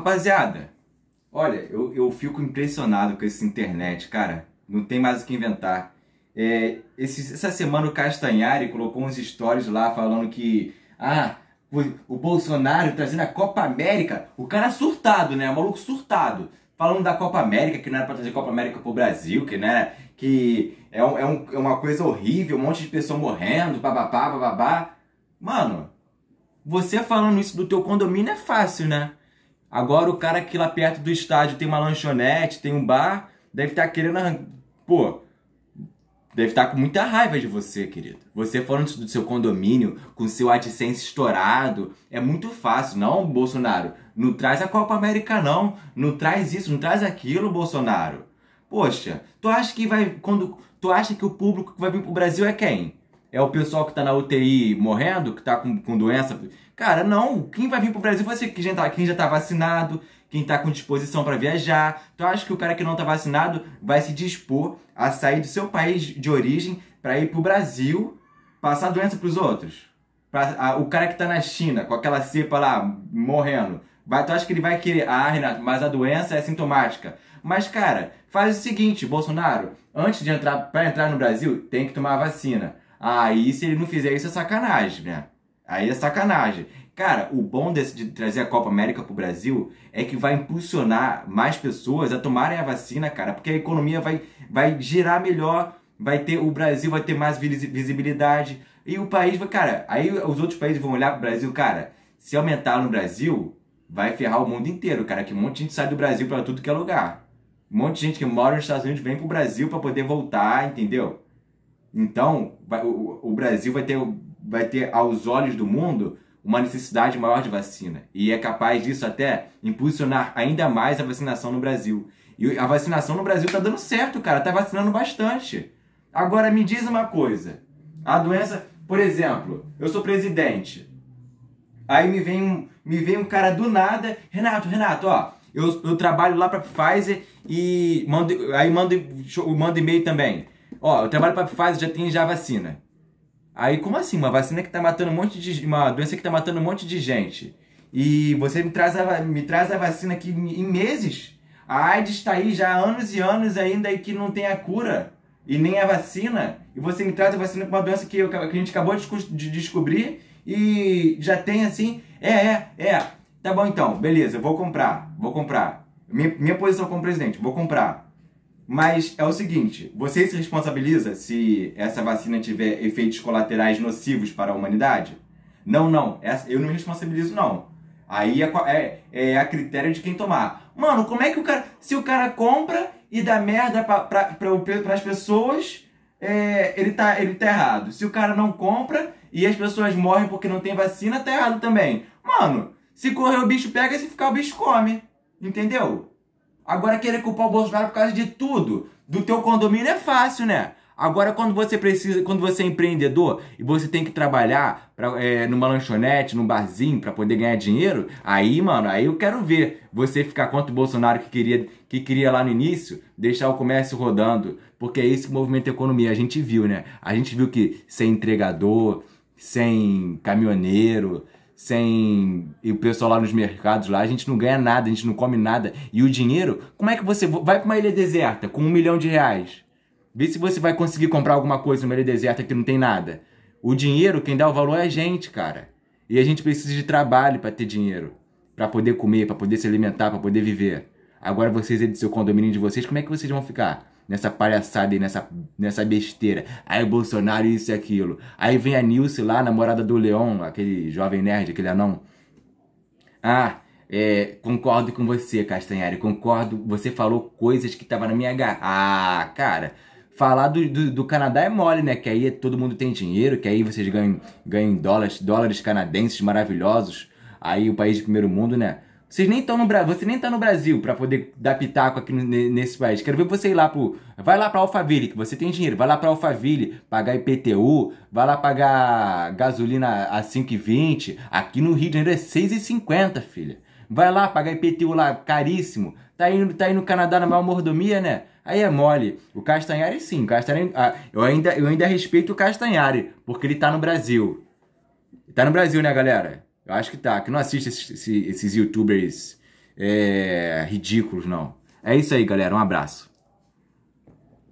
Rapaziada, olha, eu, eu fico impressionado com essa internet, cara. Não tem mais o que inventar. É, esse, essa semana o Castanhari colocou uns stories lá falando que. Ah, o, o Bolsonaro trazendo a Copa América. O cara surtado, né? O maluco surtado. Falando da Copa América, que não era pra trazer Copa América pro Brasil, que né, que é, um, é, um, é uma coisa horrível, um monte de pessoa morrendo, bababá, bababá. Mano, você falando isso do teu condomínio é fácil, né? Agora o cara que lá perto do estádio tem uma lanchonete, tem um bar, deve estar tá querendo Pô, deve estar tá com muita raiva de você, querido. Você falando do seu condomínio, com seu AdSense estourado, é muito fácil. Não, Bolsonaro, não traz a Copa América, não. Não traz isso, não traz aquilo, Bolsonaro. Poxa, tu acha que vai. quando Tu acha que o público que vai vir pro Brasil é quem? É o pessoal que tá na UTI morrendo, que tá com, com doença. Cara, não. Quem vai vir pro Brasil vai ser quem já tá, quem já tá vacinado, quem tá com disposição para viajar. Então acho que o cara que não tá vacinado vai se dispor a sair do seu país de origem para ir pro Brasil passar doença pros outros? Pra, a, o cara que tá na China, com aquela cepa lá, morrendo. Vai, tu acha que ele vai querer? Ah, Renato, mas a doença é sintomática. Mas, cara, faz o seguinte, Bolsonaro, antes de entrar, para entrar no Brasil, tem que tomar a vacina. Aí, se ele não fizer isso, é sacanagem, né? Aí é sacanagem. Cara, o bom desse, de trazer a Copa América pro Brasil é que vai impulsionar mais pessoas a tomarem a vacina, cara, porque a economia vai, vai girar melhor, vai ter o Brasil vai ter mais visibilidade e o país vai, cara, aí os outros países vão olhar pro Brasil, cara, se aumentar no Brasil, vai ferrar o mundo inteiro, cara, que um monte de gente sai do Brasil para tudo que é lugar. Um monte de gente que mora nos Estados Unidos vem pro Brasil para poder voltar, entendeu? Então, vai, o, o Brasil vai ter, vai ter, aos olhos do mundo, uma necessidade maior de vacina. E é capaz disso até impulsionar ainda mais a vacinação no Brasil. E a vacinação no Brasil tá dando certo, cara. Tá vacinando bastante. Agora, me diz uma coisa. A doença, por exemplo, eu sou presidente. Aí me vem um, me vem um cara do nada. Renato, Renato, ó. Eu, eu trabalho lá pra Pfizer e mando, aí mando, mando e-mail também. Ó, eu trabalho pra Pfizer, já tem já vacina. Aí, como assim? Uma vacina que tá matando um monte de. Uma doença que tá matando um monte de gente. E você me traz a, me traz a vacina aqui em meses? A AIDS está aí já há anos e anos ainda e que não tem a cura e nem a vacina. E você me traz a vacina com uma doença que, eu, que a gente acabou de, de descobrir e já tem assim. É, é, é. Tá bom então, beleza, vou comprar, vou comprar. Minha, minha posição como presidente, vou comprar. Mas é o seguinte: você se responsabiliza se essa vacina tiver efeitos colaterais nocivos para a humanidade? Não, não, eu não me responsabilizo, não. Aí é, é, é a critério de quem tomar. Mano, como é que o cara. Se o cara compra e dá merda para pra, pra, pra as pessoas, é, ele, tá, ele tá errado. Se o cara não compra e as pessoas morrem porque não tem vacina, tá errado também. Mano, se correr o bicho pega, se ficar o bicho come. Entendeu? Agora querer culpar o Bolsonaro por causa de tudo, do teu condomínio é fácil, né? Agora, quando você precisa, quando você é empreendedor e você tem que trabalhar pra, é, numa lanchonete, num barzinho para poder ganhar dinheiro, aí, mano, aí eu quero ver você ficar contra o Bolsonaro que queria, que queria lá no início deixar o comércio rodando. Porque é isso que movimenta a economia, a gente viu, né? A gente viu que sem entregador, sem caminhoneiro, sem. E o pessoal lá nos mercados lá, a gente não ganha nada, a gente não come nada. E o dinheiro, como é que você vai para uma ilha deserta com um milhão de reais? Vê se você vai conseguir comprar alguma coisa numa ilha deserta que não tem nada. O dinheiro, quem dá o valor é a gente, cara. E a gente precisa de trabalho para ter dinheiro, para poder comer, para poder se alimentar, para poder viver. Agora vocês aí do seu condomínio de vocês, como é que vocês vão ficar? nessa palhaçada e nessa, nessa besteira. Aí Bolsonaro isso e aquilo. Aí vem a Nilce lá, namorada do Leão, aquele jovem nerd, aquele anão. Ah, é, concordo com você, Castanhari, concordo. Você falou coisas que tava na minha garra. Ah, cara, falar do, do, do, Canadá é mole, né? Que aí todo mundo tem dinheiro, que aí vocês ganham, ganham dólares, dólares canadenses maravilhosos. Aí o país de primeiro mundo, né? Vocês nem estão no Brasil, você nem tá no Brasil para poder dar pitaco aqui nesse país. Quero ver você ir lá pro, vai lá para Alphaville, que você tem dinheiro, vai lá para Alphaville pagar IPTU, vai lá pagar gasolina a 5,20, aqui no Rio de Janeiro é 6,50, filha. Vai lá pagar IPTU lá caríssimo. Tá indo, tá indo no Canadá na maior mordomia, né? Aí é mole. O Castanhari sim, o Castanhari, ah, eu ainda eu ainda respeito o Castanhari, porque ele tá no Brasil. Tá no Brasil, né, galera? Eu acho que tá, que não assiste esses, esses youtubers é, ridículos, não. É isso aí, galera. Um abraço.